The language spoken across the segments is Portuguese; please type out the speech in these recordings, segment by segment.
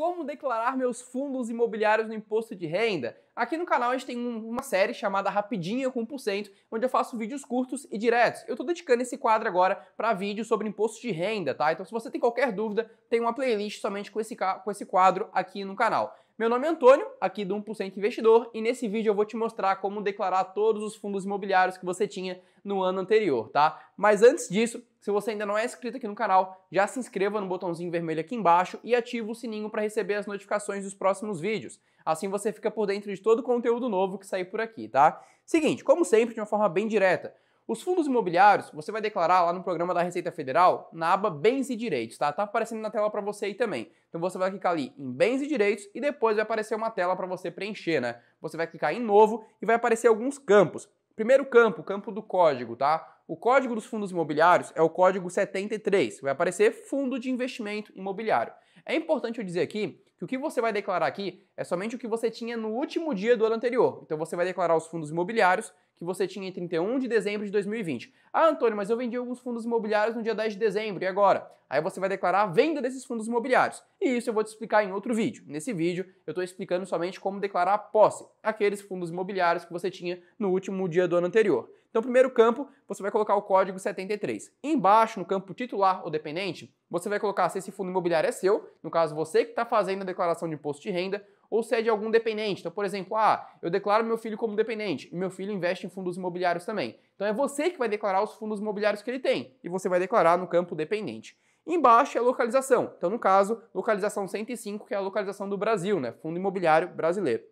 como declarar meus fundos imobiliários no imposto de renda. Aqui no canal a gente tem um, uma série chamada Rapidinha com 1%, onde eu faço vídeos curtos e diretos. Eu estou dedicando esse quadro agora para vídeos sobre imposto de renda, tá? Então se você tem qualquer dúvida, tem uma playlist somente com esse, com esse quadro aqui no canal. Meu nome é Antônio, aqui do 1% Investidor, e nesse vídeo eu vou te mostrar como declarar todos os fundos imobiliários que você tinha no ano anterior, tá? Mas antes disso, se você ainda não é inscrito aqui no canal, já se inscreva no botãozinho vermelho aqui embaixo e ativa o sininho para receber as notificações dos próximos vídeos. Assim você fica por dentro de de todo o conteúdo novo que sair por aqui, tá? Seguinte, como sempre, de uma forma bem direta, os fundos imobiliários você vai declarar lá no programa da Receita Federal na aba Bens e Direitos, tá? Tá aparecendo na tela para você aí também. Então você vai clicar ali em Bens e Direitos e depois vai aparecer uma tela para você preencher, né? Você vai clicar em Novo e vai aparecer alguns campos. Primeiro campo, campo do código, tá? O código dos fundos imobiliários é o código 73, vai aparecer Fundo de Investimento Imobiliário. É importante eu dizer aqui que o que você vai declarar aqui é somente o que você tinha no último dia do ano anterior. Então você vai declarar os fundos imobiliários que você tinha em 31 de dezembro de 2020. Ah, Antônio, mas eu vendi alguns fundos imobiliários no dia 10 de dezembro, e agora? Aí você vai declarar a venda desses fundos imobiliários. E isso eu vou te explicar em outro vídeo. Nesse vídeo, eu estou explicando somente como declarar a posse, aqueles fundos imobiliários que você tinha no último dia do ano anterior. Então, primeiro campo, você vai colocar o código 73. Embaixo, no campo titular ou dependente, você vai colocar se esse fundo imobiliário é seu, no caso você que está fazendo a declaração de imposto de renda, ou se é de algum dependente. Então, por exemplo, ah, eu declaro meu filho como dependente e meu filho investe em fundos imobiliários também. Então é você que vai declarar os fundos imobiliários que ele tem e você vai declarar no campo dependente. Embaixo é a localização. Então, no caso, localização 105, que é a localização do Brasil, né? Fundo imobiliário brasileiro.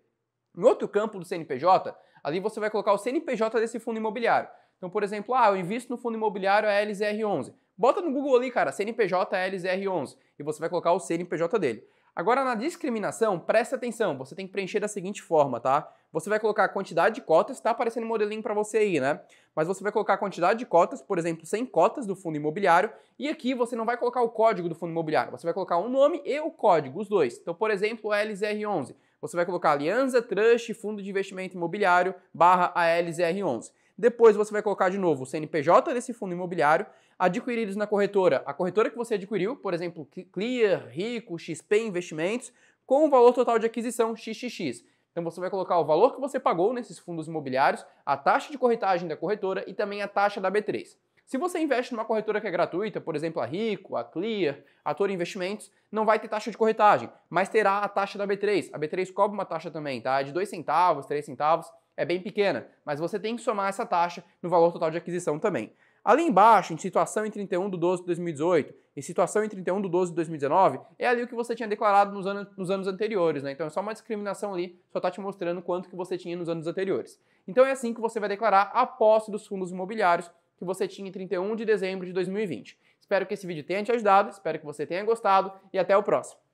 No outro campo do CNPJ, ali você vai colocar o CNPJ desse fundo imobiliário. Então, por exemplo, ah, eu invisto no fundo imobiliário LZR11. Bota no Google ali, cara, CNPJ LZR11 e você vai colocar o CNPJ dele. Agora, na discriminação, preste atenção, você tem que preencher da seguinte forma, tá? Você vai colocar a quantidade de cotas, tá aparecendo um modelinho para você aí, né? Mas você vai colocar a quantidade de cotas, por exemplo, 100 cotas do fundo imobiliário, e aqui você não vai colocar o código do fundo imobiliário, você vai colocar o nome e o código, os dois. Então, por exemplo, LZR11. Você vai colocar Aliança Trust Fundo de Investimento Imobiliário barra ALZR11. Depois você vai colocar de novo o CNPJ desse fundo imobiliário, adquiridos na corretora, a corretora que você adquiriu, por exemplo, Clear, Rico, XP Investimentos, com o valor total de aquisição XXX. Então você vai colocar o valor que você pagou nesses fundos imobiliários, a taxa de corretagem da corretora e também a taxa da B3. Se você investe numa corretora que é gratuita, por exemplo, a Rico, a Clear, a Toro Investimentos, não vai ter taxa de corretagem, mas terá a taxa da B3. A B3 cobra uma taxa também, tá? É de 2 centavos, 3 centavos é bem pequena, mas você tem que somar essa taxa no valor total de aquisição também. Ali embaixo, em situação em 31 de 12 de 2018 e situação em 31 de 12 de 2019, é ali o que você tinha declarado nos anos, nos anos anteriores, né? Então é só uma discriminação ali, só está te mostrando quanto que você tinha nos anos anteriores. Então é assim que você vai declarar a posse dos fundos imobiliários que você tinha em 31 de dezembro de 2020. Espero que esse vídeo tenha te ajudado, espero que você tenha gostado e até o próximo.